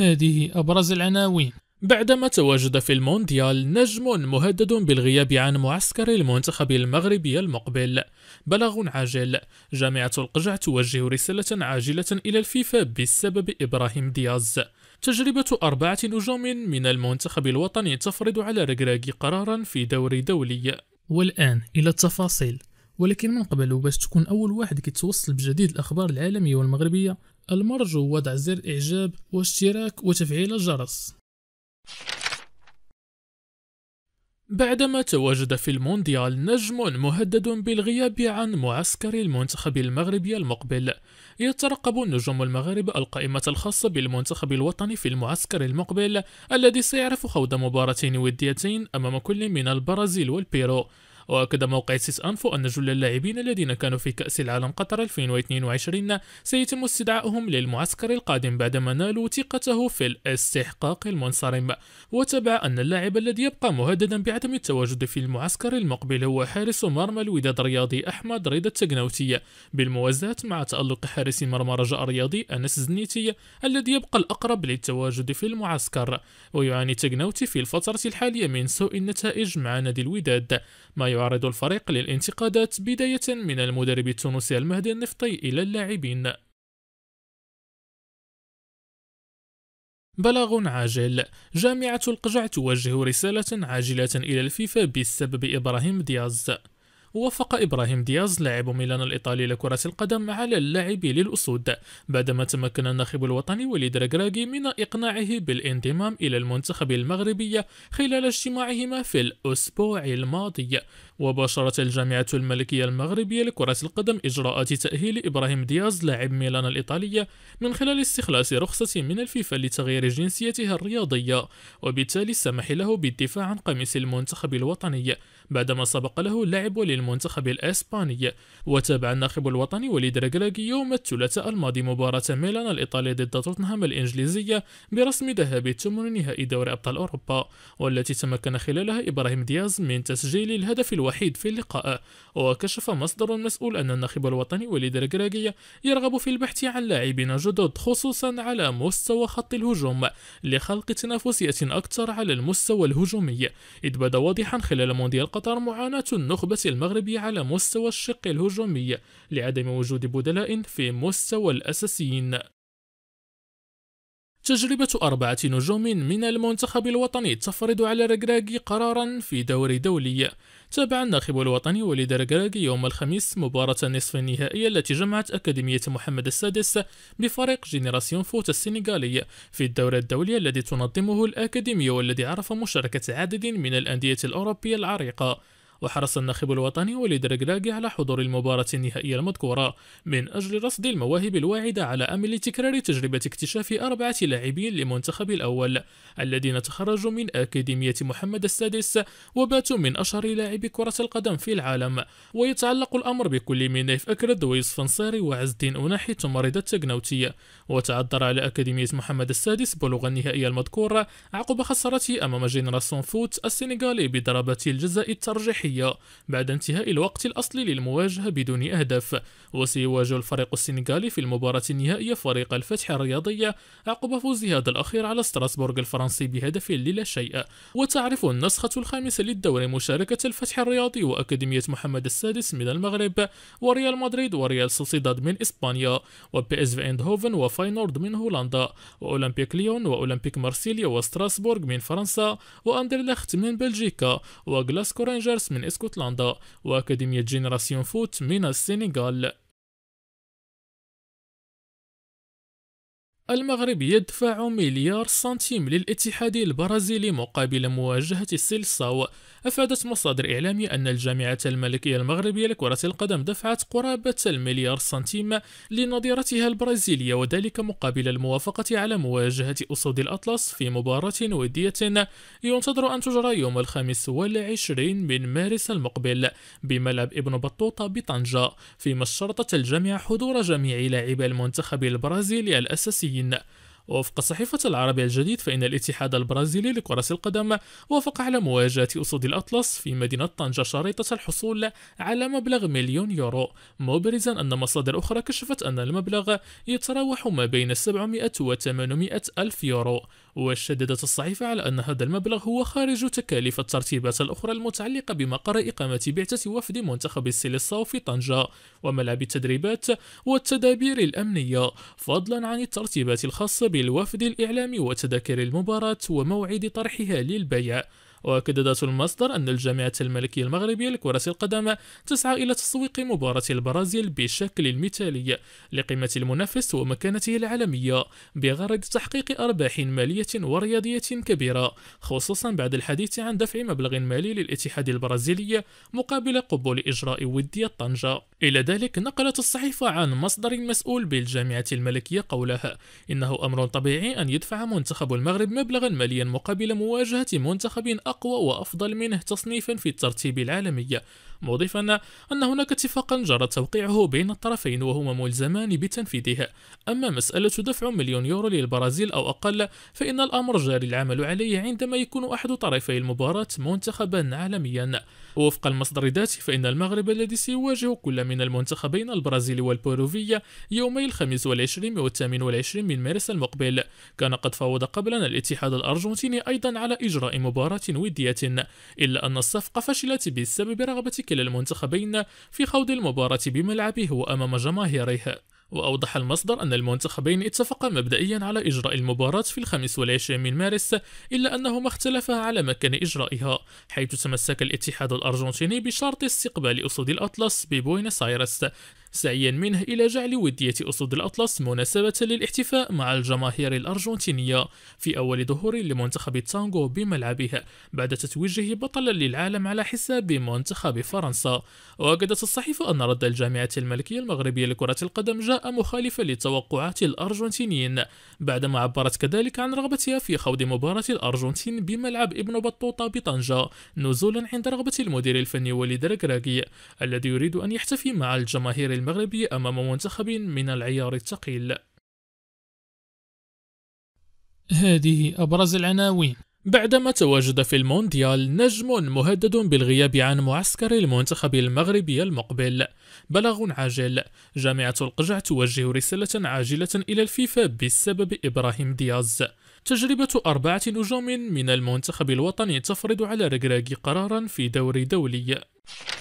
هذه أبرز العناوين بعدما تواجد في المونديال نجم مهدد بالغياب عن معسكر المنتخب المغربي المقبل بلغ عاجل جامعة القجع توجه رسالة عاجلة إلى الفيفا بسبب إبراهيم دياز تجربة أربعة نجوم من المنتخب الوطني تفرض على رجراج قرارا في دوري دولي والآن إلى التفاصيل ولكن من قبل باش تكون أول واحد كيتوصل بجديد الأخبار العالمية والمغربية المرجو وضع زر إعجاب واشتراك وتفعيل الجرس بعدما تواجد في المونديال نجم مهدد بالغياب عن معسكر المنتخب المغربي المقبل يترقب النجوم المغرب القائمة الخاصة بالمنتخب الوطني في المعسكر المقبل الذي سيعرف خوض مباراتين وديتين أمام كل من البرازيل والبيرو وأكد موقع سيس أنفو أن جل اللاعبين الذين كانوا في كأس العالم قطر 2022 سيتم استدعائهم للمعسكر القادم بعدما نالوا ثقته في الاستحقاق المنصرم وتبع أن اللاعب الذي يبقى مهددا بعدم التواجد في المعسكر المقبل هو حارس مرمى الوداد الرياضي أحمد رضا التقنوتي بالموازاة مع تألق حارس مرمى رجاء الرياضي أنس زنيتي الذي يبقى الأقرب للتواجد في المعسكر ويعاني تقنوتي في الفترة الحالية من سوء النتائج مع نادي الوداد ما يعرض الفريق للانتقادات بداية من المدرب التونسي المهدي النفطي إلى اللاعبين بلاغ عاجل جامعة القجع توجه رسالة عاجلة إلى الفيفا بسبب إبراهيم دياز وفق إبراهيم دياز لاعب ميلان الإيطالي لكرة القدم على اللعب للأسود بعدما تمكن الناخب الوطني وليد راجراجي من إقناعه بالانضمام إلى المنتخب المغربي خلال اجتماعهما في الأسبوع الماضي وباشرت الجامعة الملكية المغربية لكرة القدم إجراءات تأهيل إبراهيم دياز لاعب ميلان الإيطالية من خلال استخلاص رخصة من الفيفا لتغيير جنسيته الرياضية وبالتالي السماح له بالدفاع عن قميص المنتخب الوطني بعدما سبق له اللعب للمنتخب الإسباني وتابع الناخب الوطني وليد يوم الثلاثاء الماضي مباراة ميلان الإيطالية ضد توتنهام الإنجليزية برسم ذهاب الثمن نهائي دوري أبطال أوروبا والتي تمكن خلالها إبراهيم دياز من تسجيل الهدف الوحيد في اللقاء وكشف مصدر مسؤول أن الناخب الوطني وليد رجلاجي يرغب في البحث عن لاعبين جدد خصوصا على مستوى خط الهجوم لخلق تنافسية أكثر على المستوى الهجومي إذ بدا واضحا خلال مونديال قطر معاناة النخبة المغربية على مستوى الشق الهجومي لعدم وجود بدلاء في مستوى الأساسيين تجربة أربعة نجوم من المنتخب الوطني تفرض على الركراكي قرارا في دور دولي تابع الناخب الوطني وليد ركراكي يوم الخميس مباراة النصف النهائي التي جمعت أكاديمية محمد السادس بفريق جينيراسيون فوت السنغالي في الدورة الدولية الذي تنظمه الأكاديمية والذي عرف مشاركة عدد من الأندية الأوروبية العريقة وحرص الناخب الوطني وليد ركراكي على حضور المباراة النهائية المذكورة من أجل رصد المواهب الواعدة على أمل تكرار تجربة اكتشاف أربعة لاعبين للمنتخب الأول الذين تخرجوا من أكاديمية محمد السادس وباتوا من أشهر لاعبي كرة القدم في العالم ويتعلق الأمر بكل من نيف أكرد ويوسف نصيري وعز الدين أناحي تمرد التقنوتي وتعذر على أكاديمية محمد السادس بلوغ النهائية المذكورة عقب خسارته أمام جنراسيون فوت السنغالي بضربة الجزاء الترجيحية الصحية بعد انتهاء الوقت الأصلي للمواجهة بدون أهداف وسيواجه الفريق السنغالي في المباراة النهائية فريق الفتح الرياضية عقب فوز هذا الأخير على ستراسبورغ الفرنسي بهدف للا شيء وتعرف النسخة الخامسة للدوري مشاركة الفتح الرياضي وأكاديمية محمد السادس من المغرب وريال مدريد وريال سوسيداد من إسبانيا وبي اس في اندهوفن وفاينورد من هولندا وأولمبيك ليون وأولمبيك مارسيليا وستراسبورغ من فرنسا وأندرلخت من بلجيكا وغلاسكو رينجرز من من اسكتلندا وأكاديمية جينيراسيون فوت من السنغال المغرب يدفع مليار سنتيم للاتحاد البرازيلي مقابل مواجهة السلساو أفادت مصادر إعلامية أن الجامعة الملكية المغربية لكرة القدم دفعت قرابة المليار سنتيم لنظيرتها البرازيلية وذلك مقابل الموافقة على مواجهة أسود الأطلس في مباراة ودية ينتظر أن تجرى يوم الخامس والعشرين من مارس المقبل بملعب ابن بطوطة بطنجة فيما اشترطت الجامعة حضور جميع لاعبي المنتخب البرازيلي الأساسي العالميين وفق صحيفة العربية الجديد فإن الاتحاد البرازيلي لكرة القدم وافق على مواجهة أسود الأطلس في مدينة طنجة شريطة الحصول على مبلغ مليون يورو مبرزا أن مصادر أخرى كشفت أن المبلغ يتراوح ما بين 700 و 800 ألف يورو وشددت الصحيفة على أن هذا المبلغ هو خارج تكاليف الترتيبات الأخرى المتعلقة بمقر إقامة بعثة وفد منتخب السلساو في طنجة وملعب التدريبات والتدابير الأمنية فضلا عن الترتيبات الخاصة بالوفد الإعلامي وتذاكر المباراة وموعد طرحها للبيع وأكد ذات المصدر أن الجامعة الملكية المغربية لكرة القدم تسعى إلى تسويق مباراة البرازيل بشكل مثالي لقيمة المنافس ومكانته العالمية بغرض تحقيق أرباح مالية ورياضية كبيرة خصوصا بعد الحديث عن دفع مبلغ مالي للاتحاد البرازيلي مقابل قبول إجراء ودية طنجة إلى ذلك نقلت الصحيفة عن مصدر مسؤول بالجامعة الملكية قولها إنه أمر طبيعي أن يدفع منتخب المغرب مبلغا ماليا مقابل مواجهة منتخب أقوى وأفضل منه تصنيفا في الترتيب العالمي مضيفا أن هناك اتفاقا جرى توقيعه بين الطرفين وهما ملزمان بتنفيذه أما مسألة دفع مليون يورو للبرازيل أو أقل فإن الأمر جاري العمل عليه عندما يكون أحد طرفي المباراة منتخبا عالميا وفق المصدر ذاته فإن المغرب الذي سيواجه كل من المنتخبين البرازيلي والبوروفية يومي الخامس والعشرين والثامن والعشرين من مارس المقبل كان قد فاوض قبلا الاتحاد الأرجنتيني أيضا على إجراء مباراة ودية إلا أن الصفقة فشلت بسبب رغبة كلا المنتخبين في خوض المباراة بملعبه وأمام جماهيره وأوضح المصدر أن المنتخبين اتفقا مبدئيا على إجراء المباراة في الخامس والعشرين من مارس إلا أنهما اختلفا على مكان إجرائها حيث تمسك الاتحاد الأرجنتيني بشرط استقبال أسود الأطلس ببوينس آيرس سعيا منه إلى جعل ودية أسود الأطلس مناسبة للاحتفاء مع الجماهير الأرجنتينية في أول ظهور لمنتخب التانغو بملعبها بعد تتويجه بطلا للعالم على حساب منتخب فرنسا وأكدت الصحيفة أن رد الجامعة الملكية المغربية لكرة القدم جاء مخالفا لتوقعات الأرجنتينيين بعدما عبرت كذلك عن رغبتها في خوض مباراة الأرجنتين بملعب ابن بطوطة بطنجة نزولا عند رغبة المدير الفني وليد الذي يريد أن يحتفي مع الجماهير المغربي أمام منتخب من العيار الثقيل هذه أبرز العناوين بعدما تواجد في المونديال نجم مهدد بالغياب عن معسكر المنتخب المغربي المقبل بلاغ عاجل جامعة القجع توجه رسالة عاجلة إلى الفيفا بسبب إبراهيم دياز تجربة أربعة نجوم من المنتخب الوطني تفرض على ركراكي قرارا في دوري دولي